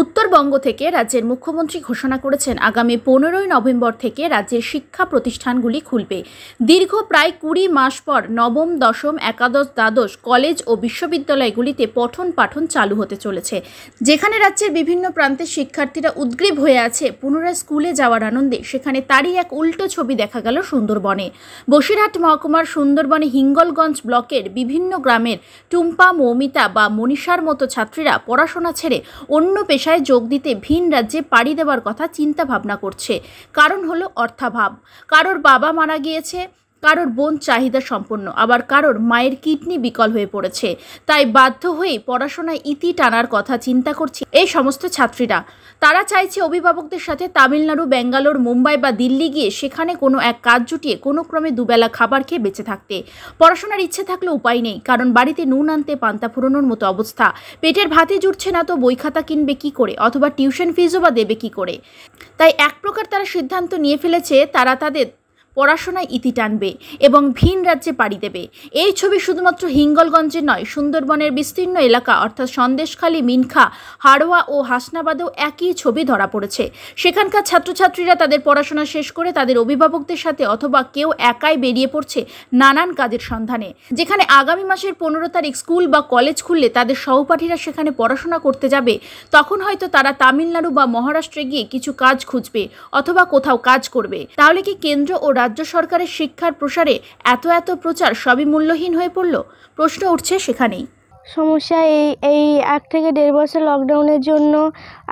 উত্তরবঙ্গ থেকে রাজ্যের মুখ্যমন্ত্রী ঘোষণা করেছেন আগামী পনেরোই নভেম্বর থেকে রাজ্যের শিক্ষা প্রতিষ্ঠানগুলি খুলবে দীর্ঘ প্রায় কুড়ি মাস পর নবম দশম একাদশ দ্বাদশ কলেজ ও বিশ্ববিদ্যালয়গুলিতে পঠন পাঠন চালু হতে চলেছে যেখানে রাজ্যের বিভিন্ন প্রান্তে শিক্ষার্থীরা উদ্গ্রীব হয়ে আছে পুনরায় স্কুলে যাওয়ার আনন্দে সেখানে তারই এক উল্টো ছবি দেখা গেল সুন্দরবনে বসিরহাট মহকুমার সুন্দরবনে হিঙ্গলগঞ্জ ব্লকের বিভিন্ন গ্রামের টুম্পা মৌমিতা বা মনীষার মতো ছাত্রীরা পড়াশোনা ছেড়ে অন্য পেশা পেশায় যোগ দিতে ভিন রাজ্যে পাড়ি দেওয়ার কথা চিন্তা ভাবনা করছে কারণ হলো অর্থাভাব কারোর বাবা মারা গিয়েছে কারোর বোন চাহিদা সম্পন্ন আবার কারোর মায়ের কিডনি বিকল হয়ে পড়েছে তাই বাধ্য হয়ে পড়াশোনায় ইতি টানার কথা চিন্তা করছে এই সমস্ত ছাত্রীরা তারা চাইছে অভিভাবকদের সাথে তামিলনাড়ু ব্যাঙ্গালোর মুম্বাই বা দিল্লি গিয়ে সেখানে কোনো এক কাজ জুটিয়ে কোনো ক্রমে দুবেলা খাবার খেয়ে বেঁচে থাকতে পড়াশোনার ইচ্ছে থাকলে উপায় নেই কারণ বাড়িতে নুন আনতে পান্তা ফুরোনোর মতো অবস্থা পেটের ভাতে জুটছে না তো বই খাতা কিনবে কি করে অথবা টিউশন ফিজও বা দেবে কি করে তাই এক প্রকার তারা সিদ্ধান্ত নিয়ে ফেলেছে তারা তাদের পড়াশোনায় ইতি টানবে এবং ভিন রাজ্যে পাড়ি দেবে এই ছবি শুধুমাত্র হিঙ্গলগঞ্জে নয় সুন্দরবনের বিস্তীর্ণ এলাকা অর্থাৎ সন্দেশখালী মিনখা হাড়োয়া ও হাসনাবাদেও একই ছবি ধরা পড়েছে সেখানকার ছাত্রছাত্রীরা তাদের পড়াশোনা শেষ করে তাদের অভিভাবকদের সাথে অথবা কেউ একাই বেরিয়ে পড়ছে নানান কাজের সন্ধানে যেখানে আগামী মাসের পনেরো তারিখ স্কুল বা কলেজ খুললে তাদের সহপাঠীরা সেখানে পড়াশোনা করতে যাবে তখন হয়তো তারা তামিলনাড়ু বা মহারাষ্ট্রে গিয়ে কিছু কাজ খুঁজবে অথবা কোথাও কাজ করবে তাহলে কি কেন্দ্র ও রাজ্য সরকারের শিক্ষার প্রসারে এত এত প্রচার সবই মূল্যহীন হয়ে পড়ল প্রশ্ন উঠছে সেখানেই সমস্যা এই এই এক থেকে দেড় বছর লকডাউনের জন্য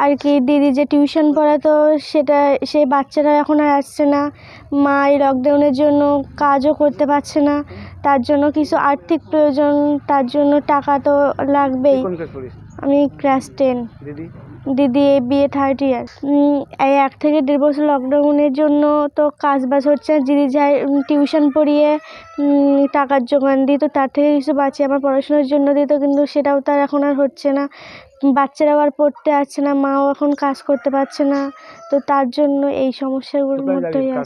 আর কি দিদি যে টিউশন পড়াতো সেটা সে বাচ্চারা এখন আর আসছে না মা এই লকডাউনের জন্য কাজও করতে পারছে না তার জন্য কিছু আর্থিক প্রয়োজন তার জন্য টাকা তো লাগবেই আমি ক্লাস টেন দিদি দিদি এই বিয়ে থার্ড ইয়ার এই এক থেকে দেড় বছর লকডাউনের জন্য তো কাজ বাজ হচ্ছে না দিদি যাই টিউশন পড়িয়ে টাকার জোগান দিই তো তার থেকে কিছু বাঁচি আমার পড়াশোনার জন্য দিত কিন্তু সেটাও তার এখন আর হচ্ছে না বাচ্চারাও আর পড়তে আসছে না মাও এখন কাজ করতে পারছে না তো তার জন্য এই সমস্যাগুলোর মধ্যেই আছে